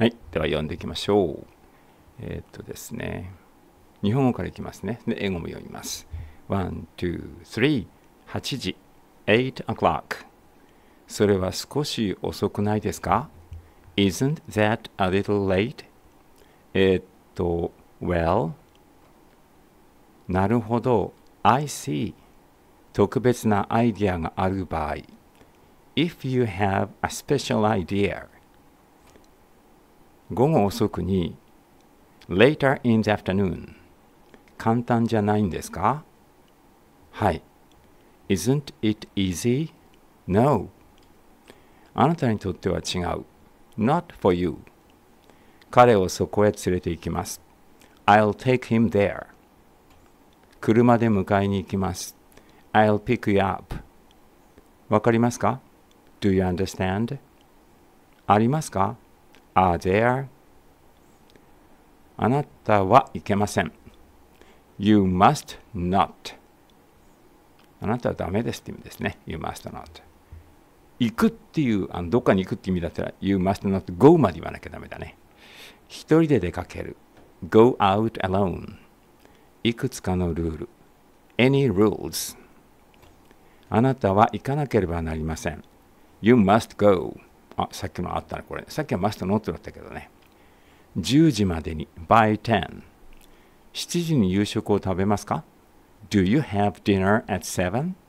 はい、では読んでいきましょう。えー、っとですね、日本語からいきますね。で英語も読みます。1、2、3、8時、8 o'clock。それは少し遅くないですか ?Isn't that a little late? えっと、well, なるほど、I see. 特別なアイディアがある場合。If you have a special idea, 午後遅くに later in the afternoon 簡単じゃないんですかはい。Isn't it easy? No. あなたにとっては違う。Not for you. 彼をそこへ連れて行きます。I'll take him there. 車で迎えに行きます。I'll pick you up. わかりますか ?Do you understand? ありますか are there あなたはいけません。You must not あなたはダメですって意味ですね。You must not 行くっていうあの、どっかに行くって意味だったら You must not go まで言わなきゃダメだね。一人で出かける。Go out alone いくつかのルール。Any rules あなたは行かなければなりません。You must go あさっきのあったねこれさっきはマストノットだったけどね10時までに by 10 7時に夕食を食べますか Do you have dinner at 7?